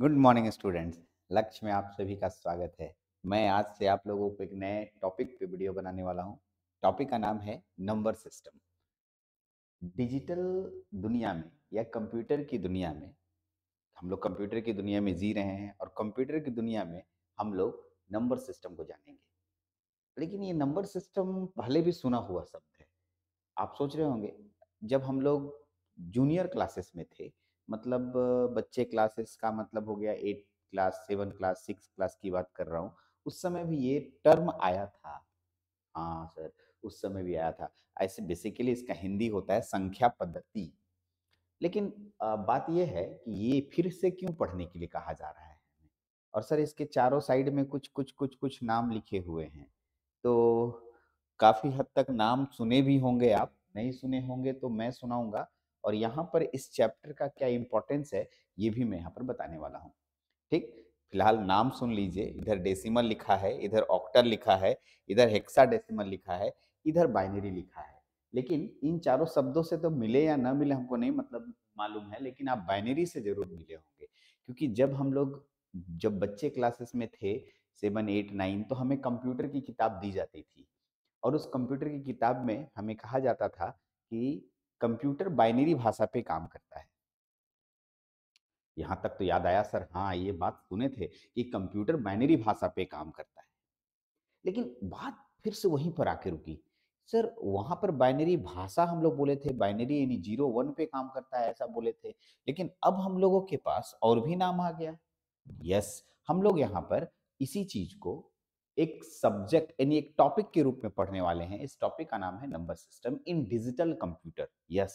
good morning students लक्ष्य में आप सभी का स्वागत है मैं आज से आप लोगों को एक नए टॉपिक पे वीडियो बनाने वाला हूँ टॉपिक का नाम है नंबर सिस्टम डिजिटल दुनिया में या कंप्यूटर की दुनिया में हम लोग कंप्यूटर की दुनिया में जी रहे हैं और कंप्यूटर की दुनिया में हम लोग नंबर सिस्टम को जानेंगे लेकिन ये नंबर सिस्टम पहले भी सुना हुआ शब्द है आप सोच रहे होंगे जब हम लोग जूनियर क्लासेस में थे मतलब बच्चे क्लासेस का मतलब हो गया eight class seven class six class की बात कर रहा हूँ उस समय भी ये टर्म आया था हाँ सर उस समय भी आया था ऐसे बेसिकली इसका हिंदी होता है संख्या पद्धति लेकिन बात यह है कि ये फिर से क्यों पढ़ने के लिए कहा जा रहा है और सर इसके चारों साइड में कुछ कुछ कुछ कुछ नाम लिखे हुए हैं तो काफ़ी हद तक नाम सुने भी होंगे आप नहीं सुने होंगे तो मैं सुनाऊंगा और यहाँ पर इस चैप्टर का क्या इंपॉर्टेंस है ये भी मैं यहाँ पर बताने वाला हूँ ठीक फिलहाल नाम सुन लीजिए इधर डेसिमल लिखा है इधर ऑक्टर लिखा है इधर हेक्सा डेसिमल लिखा है इधर बाइनरी लिखा है लेकिन इन चारों शब्दों से तो मिले या ना मिले हमको नहीं मतलब मालूम है लेकिन आप बाइनरी से जरूर मिले होंगे क्योंकि जब हम लोग जब बच्चे क्लासेस में थे सेवन एट नाइन तो हमें कंप्यूटर की किताब दी जाती थी और उस कंप्यूटर की किताब में हमें कहा जाता था कि कंप्यूटर बाइनरी भाषा पे काम करता है यहां तक तो याद आया सर हाँ ये बात सुने थे कि कंप्यूटर बाइनरी भाषा पे काम करता है लेकिन बात फिर से वहीं पर आके रुकी सर वहां पर बाइनरी भाषा हम लोग बोले थे बाइनरी यानी जीरो वन पे काम करता है ऐसा बोले थे लेकिन अब हम लोगों के पास और भी नाम आ गया यस हम लोग यहाँ पर इसी चीज को एक सब्जेक्ट यानी एक टॉपिक के रूप में पढ़ने वाले हैं इस टॉपिक का नाम है number system in digital computer yes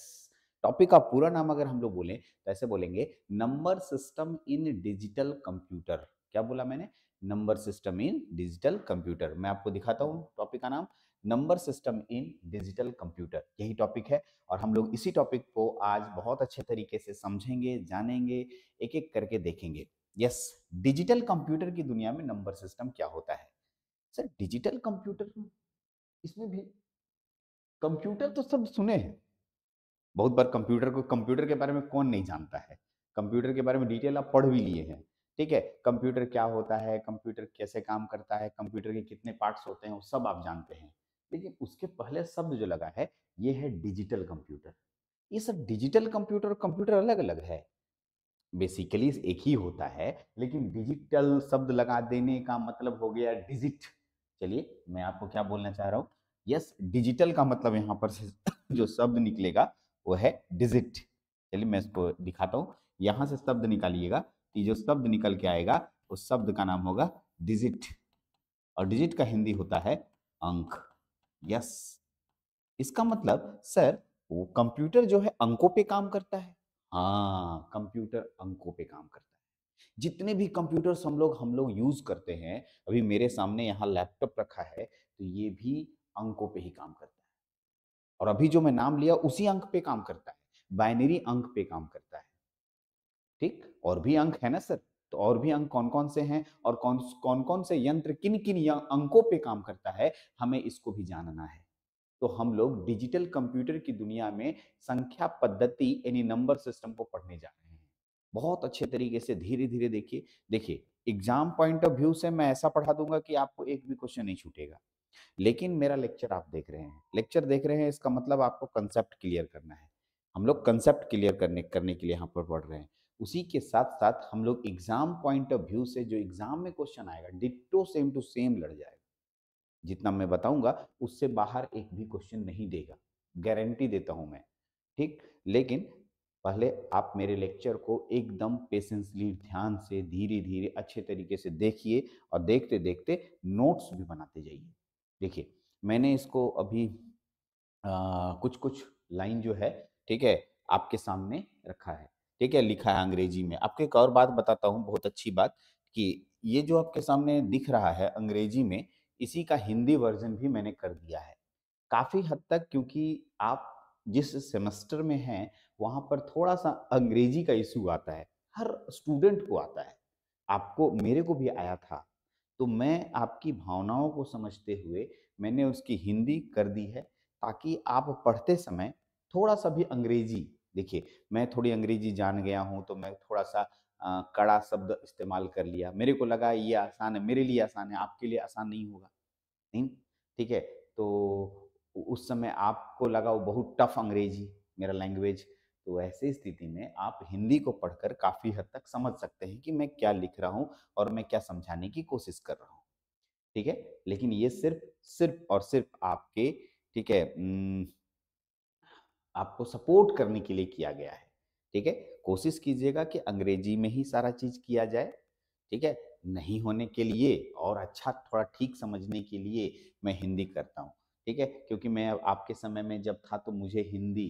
topic का पूरा नाम अगर हम लोग बोलें तो ऐसे बोलेंगे number system in digital computer क्या बोला मैंने number system in digital computer मैं आपको दिखाता हूँ टॉपिक का नाम number system in digital computer यही टॉपिक है और हम लोग इसी टॉपिक को आज बहुत अच्छे तरीके से समझेंगे जानेंगे एक एक करके देखेंगे यस डिजिटल कंप्यूटर की दुनिया में नंबर सिस्टम क्या होता है सर डिजिटल कंप्यूटर तो इसमें भी कंप्यूटर तो सब सुने हैं बहुत बार कंप्यूटर को कंप्यूटर के बारे में कौन नहीं जानता है कंप्यूटर के बारे में डिटेल आप पढ़ भी लिए हैं ठीक है कंप्यूटर क्या होता है कंप्यूटर कैसे काम करता है कंप्यूटर के कितने पार्ट्स होते हैं वो सब आप जानते हैं लेकिन उसके पहले शब्द जो लगा है ये है डिजिटल कंप्यूटर ये सब डिजिटल कंप्यूटर और कंप्यूटर अलग अलग है बेसिकली एक ही होता है लेकिन डिजिटल शब्द लगा देने का मतलब हो गया डिजिट चलिए मैं आपको क्या बोलना चाह रहा हूँ यस डिजिटल का मतलब यहाँ पर से जो शब्द निकलेगा वो है डिजिट चलिए मैं इसको दिखाता हूँ यहाँ से शब्द निकालिएगा कि जो शब्द निकल के आएगा उस शब्द का नाम होगा डिजिट और डिजिट का हिंदी होता है अंक यस इसका मतलब सर वो कंप्यूटर जो है अंकों पे काम करता है हाँ कंप्यूटर अंकों पे काम करता है जितने भी कंप्यूटर्स हम लोग हम लोग यूज करते हैं अभी मेरे सामने यहाँ लैपटॉप रखा है तो ये भी अंकों पे ही काम करता है और अभी जो मैं नाम लिया उसी अंक पे काम करता है बाइनरी अंक पे काम करता है ठीक और भी अंक है ना सर तो और भी अंक कौन कौन से हैं और कौन कौन कौन से यंत्र किन किन अंकों पे काम करता है हमें इसको भी जानना है तो हम लोग डिजिटल कंप्यूटर की दुनिया में संख्या पद्धति यानी नंबर सिस्टम को पढ़ने जा रहे हैं बहुत अच्छे तरीके से धीरे धीरे देखिए देखिए एग्जाम पॉइंट ऑफ व्यू से मैं ऐसा पढ़ा दूंगा कि आपको एक भी क्वेश्चन नहीं छूटेगा लेकिन मेरा लेक्चर आप देख रहे हैं लेक्चर देख रहे हैं इसका मतलब आपको कंसेप्ट क्लियर करना है हम लोग कंसेप्ट क्लियर करने करने के लिए यहाँ पर पढ़ रहे हैं उसी के साथ साथ हम लोग एग्जाम पॉइंट ऑफ व्यू से जो एग्जाम में क्वेश्चन आएगा डिट्टो सेम टू सेम लड़ जाएगा जितना मैं बताऊंगा उससे बाहर एक भी क्वेश्चन नहीं देगा गारंटी देता हूं मैं ठीक लेकिन पहले आप मेरे लेक्चर को एकदम पेशेंसली ध्यान से धीरे धीरे अच्छे तरीके से देखिए और देखते देखते नोट्स भी बनाते जाइए देखिए मैंने इसको अभी आ, कुछ कुछ लाइन जो है ठीक है आपके सामने रखा है ठीक है लिखा है अंग्रेजी में आपको एक और बात बताता हूँ बहुत अच्छी बात कि ये जो आपके सामने दिख रहा है अंग्रेजी में इसी का हिंदी वर्जन भी मैंने कर दिया है काफ़ी हद तक क्योंकि आप जिस सेमेस्टर में हैं वहाँ पर थोड़ा सा अंग्रेजी का इशू आता है हर स्टूडेंट को आता है आपको मेरे को भी आया था तो मैं आपकी भावनाओं को समझते हुए मैंने उसकी हिंदी कर दी है ताकि आप पढ़ते समय थोड़ा सा भी अंग्रेजी देखिए मैं थोड़ी अंग्रेजी जान गया हूँ तो मैं थोड़ा सा आ, कड़ा शब्द इस्तेमाल कर लिया मेरे को लगा ये आसान है मेरे लिए आसान है आपके लिए आसान नहीं होगा नहीं ठीक है तो उस समय आपको लगा वो बहुत टफ अंग्रेजी मेरा लैंग्वेज तो ऐसी स्थिति में आप हिंदी को पढ़कर काफ़ी हद तक समझ सकते हैं कि मैं क्या लिख रहा हूँ और मैं क्या समझाने की कोशिश कर रहा हूँ ठीक है लेकिन ये सिर्फ सिर्फ और सिर्फ आपके ठीक है आपको सपोर्ट करने के लिए किया गया है ठीक है कोशिश कीजिएगा कि अंग्रेजी में ही सारा चीज़ किया जाए ठीक है नहीं होने के लिए और अच्छा थोड़ा ठीक समझने के लिए मैं हिंदी करता हूँ ठीक है क्योंकि मैं आपके समय में जब था तो मुझे हिंदी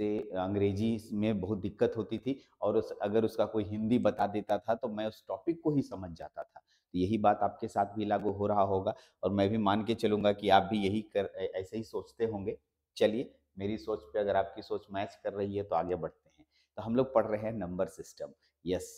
से अंग्रेजी में बहुत दिक्कत होती थी और उस, अगर उसका कोई हिंदी बता देता था तो मैं उस टॉपिक को ही समझ जाता था तो यही बात आपके साथ भी लागू हो रहा होगा और मैं भी मान के चलूंगा कि आप भी यही कर ऐसे ही सोचते होंगे चलिए मेरी सोच पे अगर आपकी सोच मैच कर रही है तो आगे बढ़ते हैं तो हम लोग पढ़ रहे हैं नंबर सिस्टम यस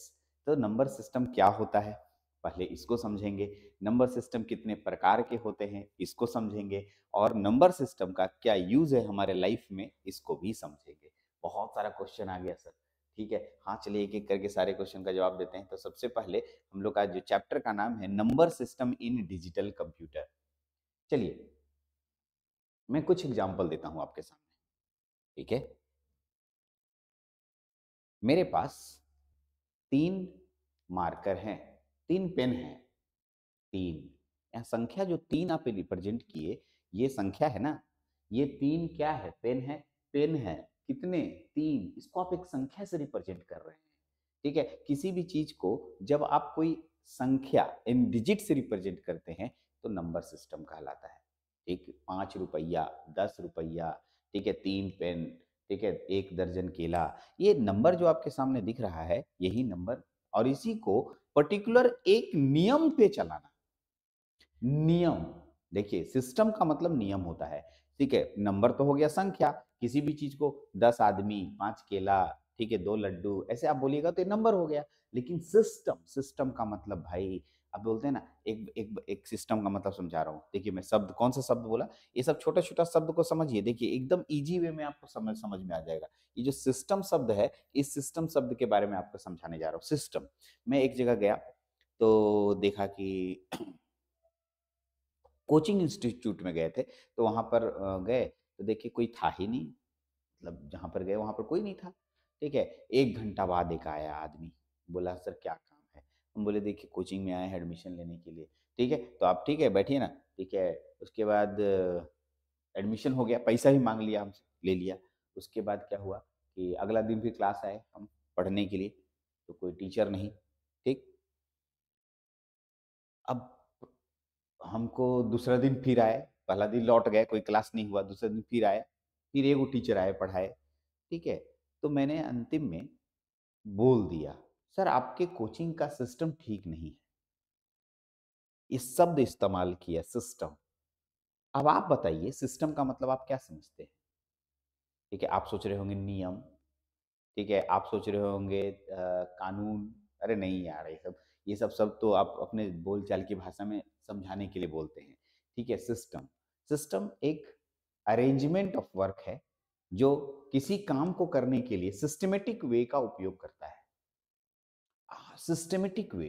तो नंबर सिस्टम क्या होता है पहले इसको समझेंगे नंबर सिस्टम कितने प्रकार के होते हैं इसको समझेंगे और नंबर सिस्टम का क्या यूज़ है हमारे लाइफ में इसको भी समझेंगे बहुत सारा क्वेश्चन आ गया सर ठीक है हाँ चलिए एक एक करके सारे क्वेश्चन का जवाब देते हैं तो सबसे पहले हम लोग का जो चैप्टर का नाम है number system in digital computer चलिए मैं कुछ एग्जाम्पल देता हूं आपके सामने ठीक है मेरे पास तीन मार्कर हैं तीन पेन है तीन यहाँ संख्या जो तीन आप रिप्रेजेंट किए ये संख्या है ना ये तीन क्या है पेन है पेन है कितने तीन इसको आप एक संख्या से रिप्रेजेंट कर रहे हैं ठीक है किसी भी चीज को जब आप कोई संख्या इन डिजिट से रिप्रेजेंट करते हैं तो नंबर सिस्टम कहलाता है ठीक पाँच रुपया दस रुपया ठीक है तीन पेन ठीक है एक दर्जन केला ये नंबर जो आपके सामने दिख रहा है यही नंबर और इसी को पर्टिकुलर एक नियम पे चलाना नियम देखिए सिस्टम का मतलब नियम होता है ठीक है नंबर तो हो गया संख्या किसी भी चीज को दस आदमी पांच केला ठीक है दो लड्डू ऐसे आप बोलिएगा तो नंबर हो गया लेकिन सिस्टम सिस्टम का मतलब भाई अब बोलते हैं ना एक एक एक सिस्टम का मतलब समझा रहा हूँ देखिए मैं शब्द कौन सा शब्द बोला ये सब छोटा छोटा शब्द को समझिए देखिए एकदम इजी वे में आपको समझ समझ में आ जाएगा ये जो सिस्टम शब्द है इस सिस्टम शब्द के बारे में आपको समझाने जा रहा हूँ सिस्टम मैं एक जगह गया तो देखा कि कोचिंग इंस्टीट्यूट में गए थे तो वहां पर गए तो देखिए कोई था ही नहीं मतलब जहां पर गए वहां पर कोई नहीं था ठीक है एक घंटा बाद एक आया आदमी बोला सर क्या हम बोले देखिए कोचिंग में आए हैं एडमिशन लेने के लिए ठीक है तो आप ठीक है बैठिए ना ठीक है उसके बाद एडमिशन हो गया पैसा भी मांग लिया हमसे ले लिया उसके बाद क्या हुआ कि अगला दिन फिर क्लास आए हम पढ़ने के लिए तो कोई टीचर नहीं ठीक अब हमको दूसरा दिन फिर आए पहला दिन लौट गए कोई क्लास नहीं हुआ दूसरा दिन फिर आए फिर एगो टीचर आए पढ़ाए ठीक है तो मैंने अंतिम में बोल दिया सर आपके कोचिंग का सिस्टम ठीक नहीं है इस शब्द इस्तेमाल किया सिस्टम अब आप बताइए सिस्टम का मतलब आप क्या समझते हैं ठीक है आप सोच रहे होंगे नियम ठीक है आप सोच रहे होंगे कानून अरे नहीं यार ये सब ये सब सब तो आप अपने बोलचाल की भाषा में समझाने के लिए बोलते हैं ठीक है सिस्टम सिस्टम एक अरेंजमेंट ऑफ वर्क है जो किसी काम को करने के लिए सिस्टमेटिक वे का उपयोग करता है सिस्टमेटिक वे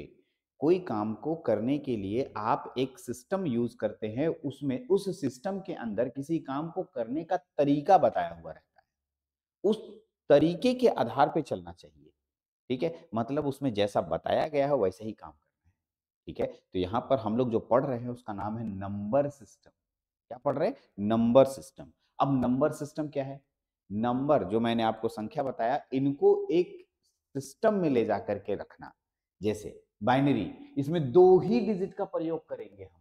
कोई काम को करने के लिए आप एक सिस्टम यूज करते हैं उसमें उस सिस्टम के अंदर किसी काम को करने का तरीका बताया हुआ रहता है उस तरीके के आधार पे चलना चाहिए ठीक है मतलब उसमें जैसा बताया गया है वैसे ही काम करना है ठीक है तो यहाँ पर हम लोग जो पढ़ रहे हैं उसका नाम है नंबर सिस्टम क्या पढ़ रहे हैं नंबर सिस्टम अब नंबर सिस्टम क्या है नंबर जो मैंने आपको संख्या बताया इनको एक सिस्टम में ले जा करके रखना जैसे बाइनरी इसमें दो ही डिजिट का प्रयोग करेंगे हम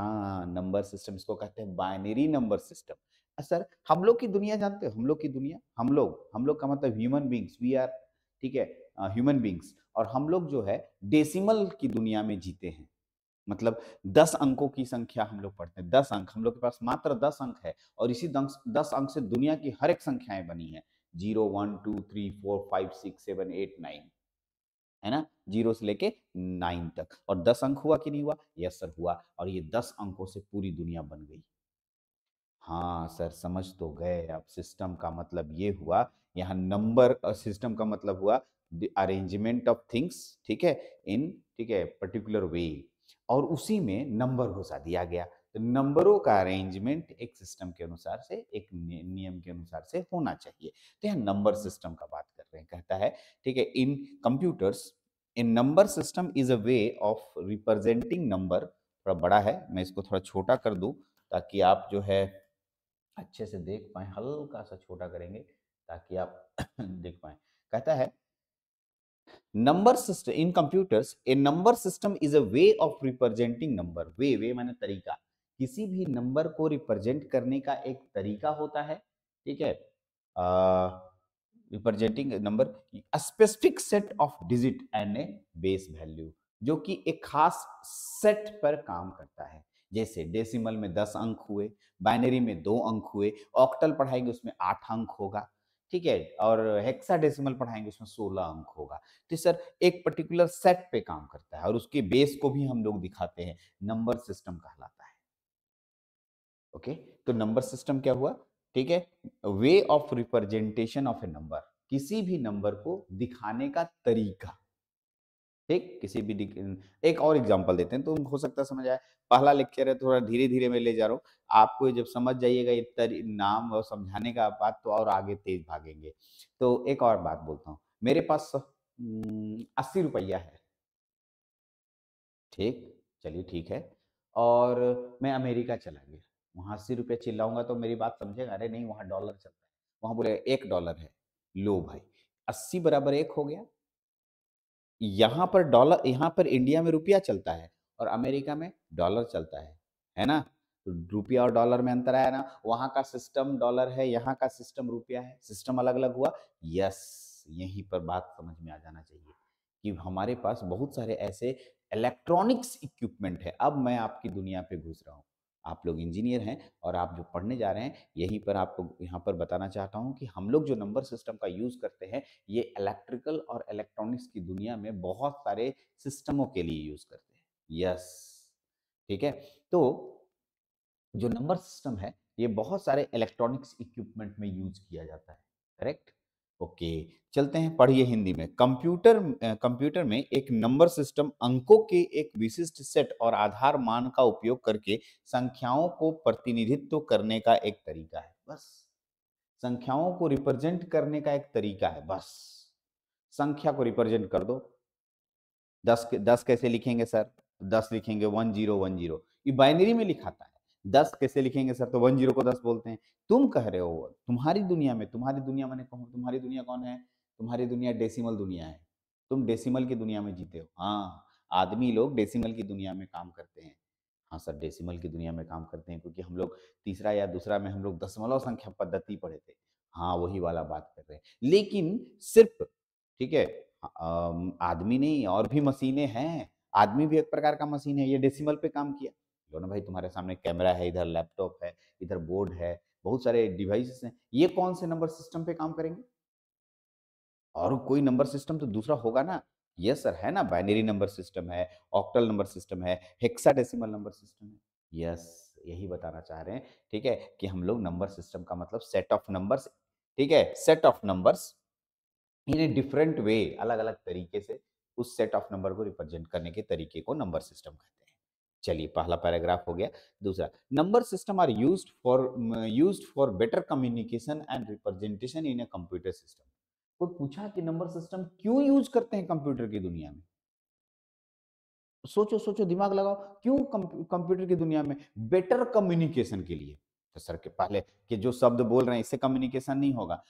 हाँ नंबर सिस्टम इसको कहते हैं बाइनरी नंबर सिस्टम सर हम लोग की दुनिया जानते हो हम लोग की दुनिया हम लोग हम लोग का मतलब ह्यूमन बींग्स वी आर ठीक है ह्यूमन बींग्स और हम लोग जो है डेसिमल की दुनिया में जीते हैं मतलब दस अंकों की संख्या हम लोग पढ़ते हैं दस अंक हम लोग के पास मात्र दस अंक है और इसी दस दस अंक से दुनिया की हर एक संख्याएं बनी है zero one two three four five six seven eight nine है ना जीरो से लेके नाइन तक और दस अंक हुआ कि नहीं हुआ यस सर हुआ और ये दस अंकों से पूरी दुनिया बन गई हाँ सर समझ तो गए अब सिस्टम का मतलब ये हुआ यहाँ नंबर सिस्टम का मतलब हुआ अरेंजमेंट ऑफ थिंग्स ठीक है इन ठीक है पर्टिकुलर वे और उसी में नंबर घुसा दिया गया तो नंबरों का अरेंजमेंट एक सिस्टम के अनुसार से एक नियम के अनुसार से होना चाहिए तो यह नंबर सिस्टम का बात सकते हैं कहता है ठीक है in computers in number system is a way of representing number थोड़ा बड़ा है मैं इसको थोड़ा छोटा कर दूं ताकि आप जो है अच्छे से देख पाए हल्का सा छोटा करेंगे ताकि आप देख पाए कहता है number system in computers a number system is a way of representing number way way माने तरीका किसी भी नंबर को रिप्रेजेंट करने का एक तरीका होता है ठीक है representing number specific set of digit and a base value जो कि एक खास सेट पर काम करता है जैसे डेसिमल में दस अंक हुए बाइनरी में दो अंक हुए ऑक्टल पढ़ाएंगे उसमें आठ अंक होगा ठीक है और हेक्सा डेसिमल पढ़ाएंगे उसमें सोलह अंक होगा तो सर एक पर्टिकुलर सेट पे काम करता है और उसके बेस को भी हम लोग दिखाते हैं नंबर सिस्टम कहलाता है ओके तो नंबर सिस्टम क्या हुआ ठीक है way of representation of a number किसी भी नंबर को दिखाने का तरीका ठीक किसी भी एक और एग्जांपल देते हैं तो हो सकता समझ आए पहला लेक्चर है थोड़ा धीरे धीरे मैं ले जा रहा हूँ आपको जब समझ जाइएगा ये नाम और समझाने का बात तो और आगे तेज भागेंगे तो एक और बात बोलता हूँ मेरे पास अस्सी रुपया है ठीक चलिए ठीक है और मैं अमेरिका चला गया वहां अस्सी रुपया चिल्लाऊंगा तो मेरी बात समझेगा अरे नहीं वहां डॉलर चल रहा है वहां बोले एक डॉलर है लो भाई अस्सी बराबर एक हो गया यहाँ पर डॉलर यहाँ पर इंडिया में रुपया चलता है और अमेरिका में डॉलर चलता है है ना तो रुपया और डॉलर में अंतर आया ना वहां का सिस्टम डॉलर है यहाँ का सिस्टम रुपया है सिस्टम अलग अलग हुआ यस यहीं पर बात समझ में आ जाना चाहिए कि हमारे पास बहुत सारे ऐसे इलेक्ट्रॉनिक्स इक्विपमेंट है अब मैं आपकी दुनिया पे घुस रहा हूँ आप लोग इंजीनियर हैं और आप जो पढ़ने जा रहे हैं यहीं पर आपको यहाँ पर बताना चाहता हूँ कि हम लोग जो नंबर सिस्टम का यूज़ करते हैं ये इलेक्ट्रिकल और इलेक्ट्रॉनिक्स की दुनिया में बहुत सारे सिस्टमों के लिए यूज़ करते हैं यस ठीक है तो जो नंबर सिस्टम है ये बहुत सारे इलेक्ट्रॉनिक्स इक्विपमेंट में यूज किया जाता है करेक्ट ओके चलते हैं पढ़िए हिंदी में कंप्यूटर कंप्यूटर में एक नंबर सिस्टम अंकों के एक विशिष्ट सेट और आधार मान का उपयोग करके संख्याओं को प्रतिनिधित्व करने का एक तरीका है बस संख्याओं को रिप्रेजेंट करने का एक तरीका है बस संख्या को रिप्रेजेंट कर दो दस दस कैसे लिखेंगे सर दस लिखेंगे one zero one zero binary में लिखाता है दस कैसे लिखेंगे सर तो वन जीरो को दस बोलते हैं तुम कह रहे हो तुम्हारी दुनिया में तुम्हारी दुनिया मैंने कहूँ तुम्हारी दुनिया कौन है तुम्हारी दुनिया डेसिमल दुनिया है तुम डेसिमल की दुनिया में जीते हो हाँ आदमी लोग डेसिमल की दुनिया में काम करते हैं हाँ सर डेसिमल की दुनिया में काम करते हैं क्योंकि हम लोग तीसरा या दूसरा में हम लोग दशमलव संख्या पद्धति पढ़े थे हाँ वही वाला बात कर रहे हैं लेकिन सिर्फ ठीक है आदमी नहीं और भी मशीनें हैं आदमी भी एक प्रकार का मशीन है ये डेसिमल पे काम किया दोनों भाई तुम्हारे सामने कैमरा है इधर लैपटॉप है इधर बोर्ड है बहुत सारे डिवाइसेस हैं ये कौन से नंबर सिस्टम पे काम करेंगे और कोई नंबर सिस्टम तो दूसरा होगा ना यस सर है ना बाइनरी नंबर सिस्टम है ऑक्टल नंबर सिस्टम है हेक्साडेसिमल नंबर सिस्टम है यस यही बताना चाह रहे हैं ठीक है कि हम लोग नंबर सिस्टम का मतलब सेट ऑफ नंबर्स ठीक है set of numbers in a different way अलग अलग तरीके से उस सेट ऑफ नंबर को रिप्रेजेंट करने के तरीके को नंबर सिस्टम कहते हैं चलिए पहला पैराग्राफ हो गया दूसरा number system are used for used for better communication and representation in a computer system और पूछा कि नंबर सिस्टम क्यों यूज करते हैं कंप्यूटर की दुनिया में सोचो सोचो दिमाग लगाओ क्यों कंप्यूटर की दुनिया में बेटर कम्युनिकेशन के लिए तो सर के पहले के जो शब्द बोल रहे हैं इससे कम्युनिकेशन नहीं होगा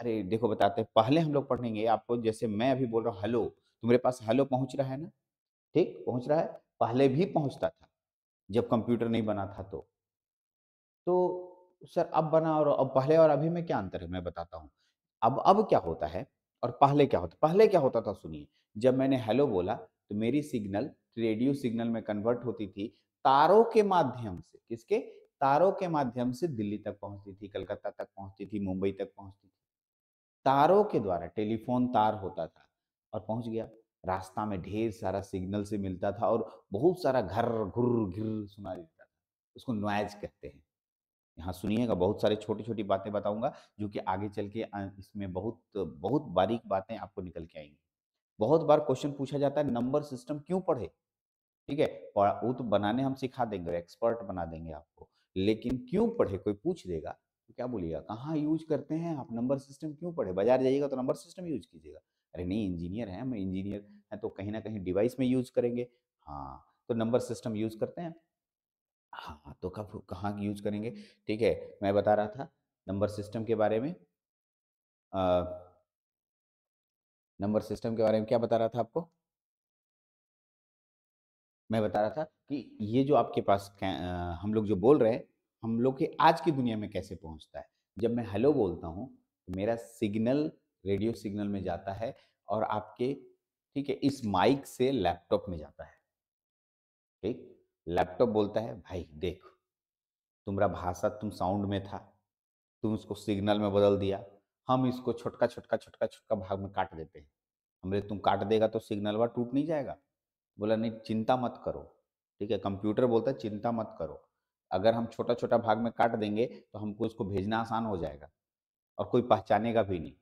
अरे देखो बताते हैं पहले हम लोग पढ़ेंगे आपको जैसे मैं अभी बोल रहा हूँ हेलो तुम्हारे तो पास हेलो पहुंच रहा है ना ठीक पहुंच रहा है पहले भी पहुंचता था जब कंप्यूटर नहीं बना था तो तो सर अब बना और अब पहले और अभी में क्या अंतर है मैं बताता हूँ अब अब क्या होता है और पहले क्या होता पहले क्या होता था सुनिए जब मैंने हेलो बोला तो मेरी सिग्नल रेडियो सिग्नल में कन्वर्ट होती थी तारों के माध्यम से किसके तारों के माध्यम से दिल्ली तक पहुंचती थी कलकत्ता तक पहुंचती थी मुंबई तक पहुंचती थी तारों के द्वारा टेलीफोन तार होता था और पहुंच गया रास्ता में ढेर सारा सिग्नल से मिलता था और बहुत सारा घर घुर घिर सुना देता था उसको नॉइज कहते हैं यहाँ सुनिएगा बहुत सारे छोटी छोटी बातें बताऊंगा जो कि आगे चल के इसमें बहुत बहुत बारीक बातें आपको निकल के आएंगी बहुत बार क्वेश्चन पूछा जाता है नंबर सिस्टम क्यों पढ़े ठीक है वो तो बनाने हम सिखा देंगे एक्सपर्ट बना देंगे आपको लेकिन क्यों पढ़े कोई पूछ देगा तो क्या बोलिएगा कहाँ यूज करते हैं आप नंबर सिस्टम क्यों पढ़े बाजार जाइएगा तो नंबर सिस्टम यूज कीजिएगा अरे नहीं इंजीनियर हैं हम इंजीनियर हैं तो कहीं ना कहीं डिवाइस में यूज करेंगे हाँ तो नंबर सिस्टम यूज करते हैं हाँ तो कब कहाँ यूज करेंगे ठीक है मैं बता रहा था नंबर सिस्टम के बारे में नंबर सिस्टम के बारे में क्या बता रहा था आपको मैं बता रहा था कि ये जो आपके पास आ, हम लोग जो बोल रहे हैं हम लोग के आज की दुनिया में कैसे पहुंचता है जब मैं हेलो बोलता हूँ तो मेरा सिग्नल रेडियो सिग्नल में जाता है और आपके ठीक है इस माइक से लैपटॉप में जाता है ठीक लैपटॉप बोलता है भाई देख तुम्हारा भाषा तुम साउंड में था तुम उसको सिग्नल में बदल दिया हम इसको छोटका छोटका छोटका छोटका भाग में काट देते हैं हमरे तुम काट देगा तो सिग्नल वह टूट नहीं जाएगा बोला नहीं चिंता मत करो ठीक है कंप्यूटर बोलता है चिंता मत करो अगर हम छोटा छोटा भाग में काट देंगे तो हमको इसको भेजना आसान हो जाएगा और कोई पहचानेगा भी नहीं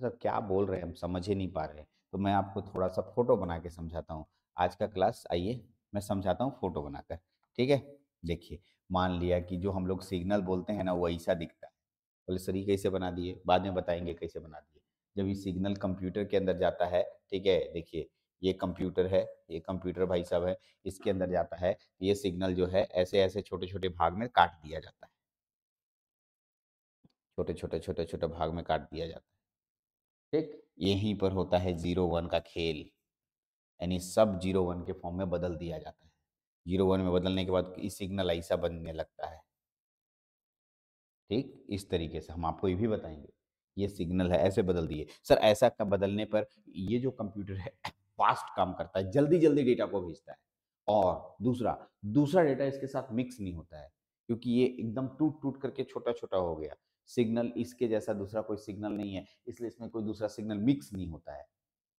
सर क्या बोल रहे हैं हम समझ ही नहीं पा रहे तो मैं आपको थोड़ा सा फोटो बना के समझाता हूँ आज का क्लास आइए मैं समझाता हूँ फोटो बनाकर ठीक है देखिए मान लिया कि जो हम लोग सिग्नल बोलते हैं ना वो ऐसा दिखता है बोले सर ये कैसे बना दिए बाद में बताएंगे कैसे बना दिए जब ये सिग्नल कंप्यूटर के अंदर जाता है ठीक है देखिए ये कंप्यूटर है ये कंप्यूटर भाई साहब है इसके अंदर जाता है ये सिग्नल जो है ऐसे ऐसे छोटे छोटे भाग में काट दिया जाता है छोटे छोटे छोटे छोटे भाग में काट दिया जाता है ठीक यहीं पर होता है जीरो वन का खेल यानी सब जीरो वन के फॉर्म में बदल दिया जाता है जीरो वन में बदलने के बाद सिग्नल ऐसा बनने लगता है ठीक इस तरीके से हम आपको ये भी बताएंगे ये सिग्नल है ऐसे बदल दिए सर ऐसा का बदलने पर ये जो कंप्यूटर है फास्ट काम करता है जल्दी जल्दी डेटा को भेजता है और दूसरा दूसरा डेटा इसके साथ मिक्स नहीं होता है क्योंकि ये एकदम टूट टूट करके छोटा छोटा हो गया सिग्नल इसके जैसा दूसरा कोई सिग्नल नहीं है इसलिए इसमें कोई दूसरा सिग्नल मिक्स नहीं होता है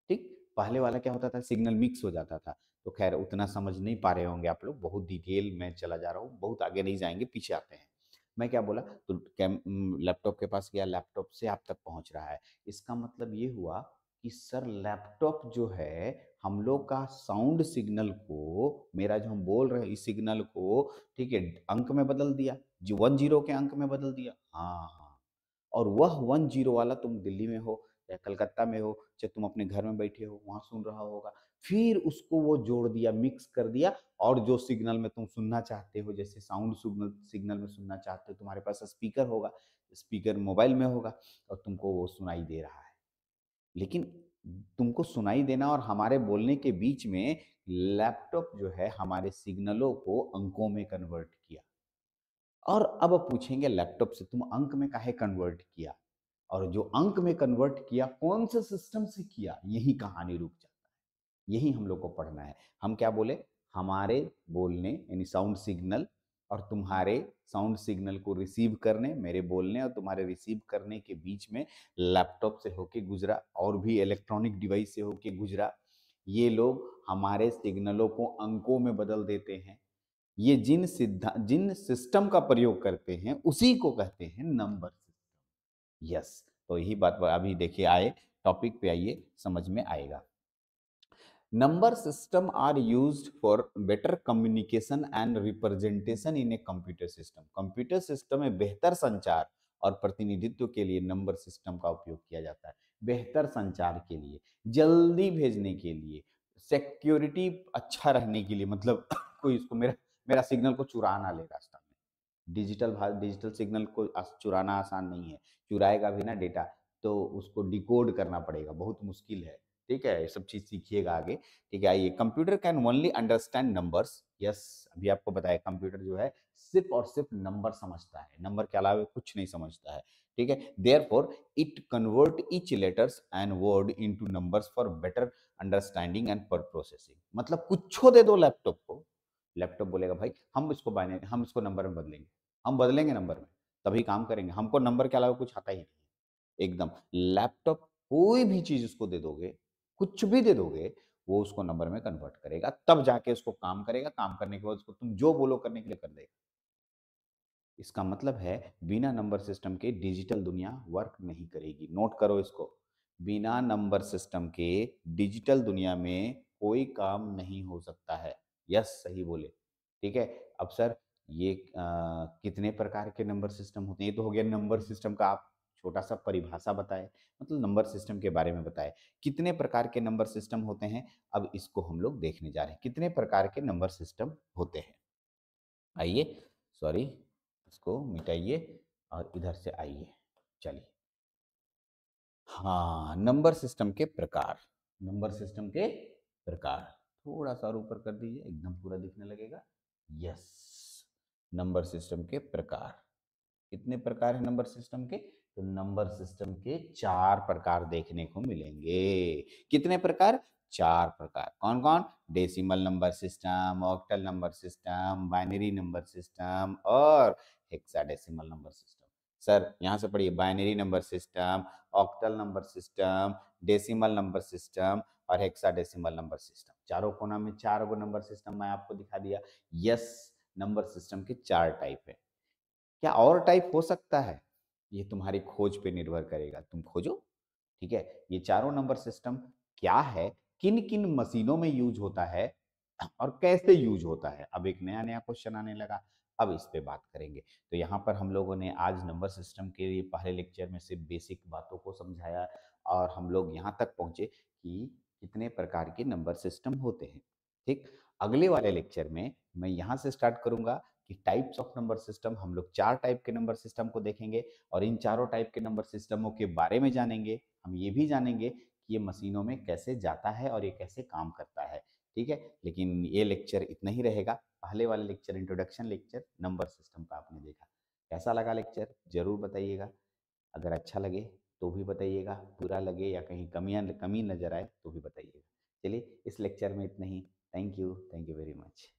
ठीक पहले वाला क्या होता था सिग्नल मिक्स हो जाता था तो खैर उतना समझ नहीं पा रहे होंगे आप लोग बहुत डिटेल में चला जा रहा हूँ बहुत आगे नहीं जाएंगे पीछे आते हैं मैं क्या बोला तो कैम लैपटॉप के पास गया लैपटॉप से आप तक पहुंच रहा है इसका मतलब ये हुआ कि सर लैपटॉप जो है हम लोग का साउंड सिग्नल को मेरा जो हम बोल रहे हैं इस सिग्नल को ठीक है अंक में बदल दिया जी वन जीरो के अंक में बदल दिया हाँ, हाँ और वह वन जीरो वाला तुम दिल्ली में हो या कलकत्ता में हो चाहे तुम अपने घर में बैठे हो वहां सुन रहा होगा फिर उसको वो जोड़ दिया मिक्स कर दिया और जो सिग्नल में तुम सुनना चाहते हो जैसे साउंड सिग्नल में सुनना चाहते हो तुम्हारे पास स्पीकर होगा स्पीकर मोबाइल में होगा और तुमको वो सुनाई दे रहा है लेकिन तुमको सुनाई देना और हमारे बोलने के बीच में लैपटॉप जो है हमारे सिग्नलों को अंकों में कन्वर्ट किया और अब पूछेंगे लैपटॉप से तुम अंक में काहे कन्वर्ट किया और जो अंक में कन्वर्ट किया कौन से सिस्टम से किया यही कहानी रुक जाता है यही हम लोग को पढ़ना है हम क्या बोले हमारे बोलने यानी साउंड सिग्नल और तुम्हारे साउंड सिग्नल को रिसीव करने मेरे बोलने और तुम्हारे रिसीव करने के बीच में लैपटॉप से होके गुजरा और भी इलेक्ट्रॉनिक डिवाइस से होके गुजरा ये लोग हमारे सिग्नलों को अंकों में बदल देते हैं ये जिन सिद्धा जिन सिस्टम का प्रयोग करते हैं उसी को कहते हैं नंबर सिस्टम यस तो यही बात अभी देखिए आए टॉपिक पे आइए समझ में आएगा number system are use for better communication and representation in a computer system computer system में बेहतर संचार और प्रतिनिधित्व के लिए नंबर सिस्टम का उपयोग किया जाता है बेहतर संचार के लिए जल्दी भेजने के लिए सिक्योरिटी अच्छा रहने के लिए मतलब कोई इसको मेरा मेरा सिग्नल को चुरा ना ले रास्ता में डिजिटल डिजिटल सिग्नल को चुराना आसान नहीं है चुराएगा भी ना डेटा तो उसको डिकोड करना पड़ेगा बहुत मुश्किल है ठीक है ये सब चीज सीखिएगा आगे ठीक है आइए computer can only understand numbers yes अभी आपको बताया कंप्यूटर जो है सिर्फ और सिर्फ नंबर समझता है नंबर के अलावा कुछ नहीं समझता है ठीक है there for it convert each letters and word into number for better understanding and पर प्रोसेसिंग मतलब कुछ दे दो लैपटॉप को लैपटॉप बोलेगा भाई हम इसको बाइने हम इसको नंबर में बदलेंगे हम बदलेंगे नंबर में तभी काम करेंगे हमको नंबर के अलावा कुछ आता ही नहीं एकदम लैपटॉप कोई भी चीज उसको दे दोगे कुछ भी दे दोगे वो उसको नंबर में कन्वर्ट करेगा तब जाके उसको काम करेगा काम करने के बाद उसको तुम जो बोलो करने के लिए कर देगा इसका मतलब है बिना नंबर सिस्टम के डिजिटल दुनिया वर्क नहीं करेगी नोट करो इसको बिना नंबर सिस्टम के डिजिटल दुनिया में कोई काम नहीं हो सकता है यस सही बोले ठीक है अब सर ये आ, कितने प्रकार के नंबर सिस्टम होते हैं ये तो हो गया नंबर सिस्टम का आप छोटा सा परिभाषा बताए मतलब नंबर सिस्टम के बारे में बताए कितने प्रकार के नंबर सिस्टम होते हैं अब इसको हम लोग देखने जा रहे हैं कितने प्रकार के नंबर सिस्टम होते हैं आइए सॉरी इसको मिटाइए और इधर से आइए चलिए हाँ नंबर सिस्टम के प्रकार नंबर सिस्टम के प्रकार थोड़ा सा और ऊपर कर दीजिए एकदम पूरा दिखने लगेगा यस नंबर सिस्टम के प्रकार कितने प्रकार है नंबर सिस्टम के तो नंबर सिस्टम के चार प्रकार देखने को मिलेंगे कितने प्रकार चार प्रकार कौन कौन decimal number system octal number system binary number system और हेक्साडेसिमल नंबर सिस्टम सर यहाँ से पढ़िए binary number system octal number system decimal number system और हेक्साडेसिमल नंबर सिस्टम चारों कोना में चार गो नंबर सिस्टम मैं आपको दिखा दिया यस नंबर सिस्टम के चार टाइप है क्या और टाइप हो सकता है ये तुम्हारी खोज पे निर्भर करेगा तुम खोजो ठीक है ये चारों नंबर सिस्टम क्या है किन किन मशीनों में यूज होता है और कैसे यूज होता है अब एक नया नया क्वेश्चन आने लगा अब इस पे बात करेंगे तो यहाँ पर हम लोगों ने आज नंबर सिस्टम के लिए पहले लेक्चर में से बेसिक बातों को समझाया और हम लोग यहाँ तक पहुंचे कि कितने प्रकार के नंबर सिस्टम होते हैं ठीक अगले वाले लेक्चर में मैं यहाँ से स्टार्ट करूंगा कि टाइप्स ऑफ नंबर सिस्टम हम लोग चार टाइप के नंबर सिस्टम को देखेंगे और इन चारों टाइप के नंबर सिस्टमों के बारे में जानेंगे हम ये भी जानेंगे कि ये मशीनों में कैसे जाता है और ये कैसे काम करता है ठीक है लेकिन ये लेक्चर इतना ही रहेगा पहले वाले lecture introduction lecture number system का आपने देखा कैसा लगा लेक्चर ज़रूर बताइएगा अगर अच्छा लगे तो भी बताइएगा बुरा लगे या कहीं कमियाँ कमी नज़र आए तो भी बताइएगा चलिए इस लेक्चर में इतना ही thank you thank you very much